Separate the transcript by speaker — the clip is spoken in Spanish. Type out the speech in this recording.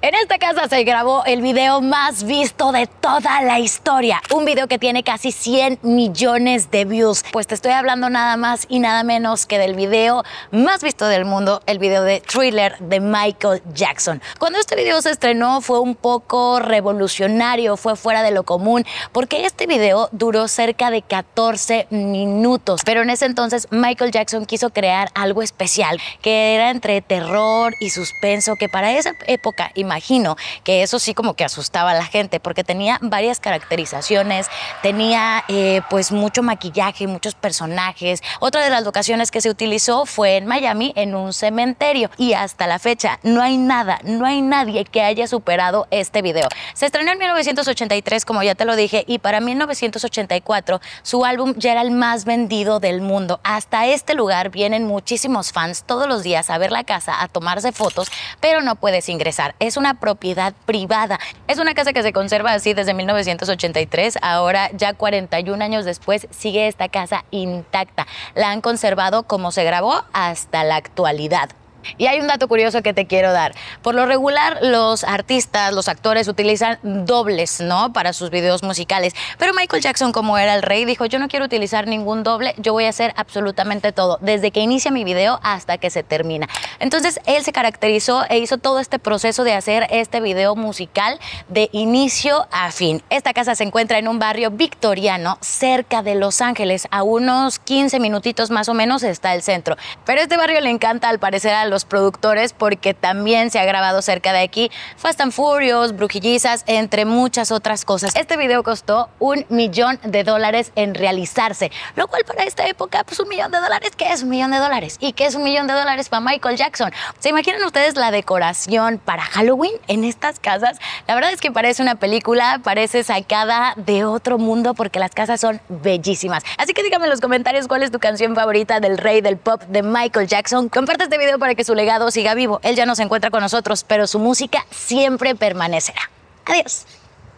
Speaker 1: En esta casa se grabó el video más visto de toda la historia, un video que tiene casi 100 millones de views. Pues te estoy hablando nada más y nada menos que del video más visto del mundo, el video de Thriller de Michael Jackson. Cuando este video se estrenó fue un poco revolucionario, fue fuera de lo común, porque este video duró cerca de 14 minutos. Pero en ese entonces Michael Jackson quiso crear algo especial, que era entre terror y suspenso, que para esa época y imagino que eso sí como que asustaba a la gente porque tenía varias caracterizaciones, tenía eh, pues mucho maquillaje, muchos personajes. Otra de las locaciones que se utilizó fue en Miami, en un cementerio. Y hasta la fecha no hay nada, no hay nadie que haya superado este video. Se estrenó en 1983, como ya te lo dije, y para 1984 su álbum ya era el más vendido del mundo. Hasta este lugar vienen muchísimos fans todos los días a ver la casa, a tomarse fotos, pero no puedes ingresar una propiedad privada. Es una casa que se conserva así desde 1983. Ahora, ya 41 años después, sigue esta casa intacta. La han conservado como se grabó hasta la actualidad. Y hay un dato curioso que te quiero dar. Por lo regular, los artistas, los actores utilizan dobles, ¿no? Para sus videos musicales. Pero Michael Jackson, como era el rey, dijo, yo no quiero utilizar ningún doble, yo voy a hacer absolutamente todo, desde que inicia mi video hasta que se termina. Entonces, él se caracterizó e hizo todo este proceso de hacer este video musical de inicio a fin. Esta casa se encuentra en un barrio victoriano, cerca de Los Ángeles, a unos 15 minutitos más o menos está el centro. Pero este barrio le encanta, al parecer, a los productores porque también se ha grabado cerca de aquí Fast and Furious, Brujillizas, entre muchas otras cosas. Este video costó un millón de dólares en realizarse, lo cual para esta época, pues un millón de dólares, ¿qué es un millón de dólares? ¿Y qué es un millón de dólares para Michael Jackson? ¿Se imaginan ustedes la decoración para Halloween en estas casas? La verdad es que parece una película, parece sacada de otro mundo porque las casas son bellísimas. Así que dígame en los comentarios cuál es tu canción favorita del rey del pop de Michael Jackson. Comparte este video para que su legado siga vivo. Él ya no se encuentra con nosotros, pero su música siempre permanecerá. Adiós.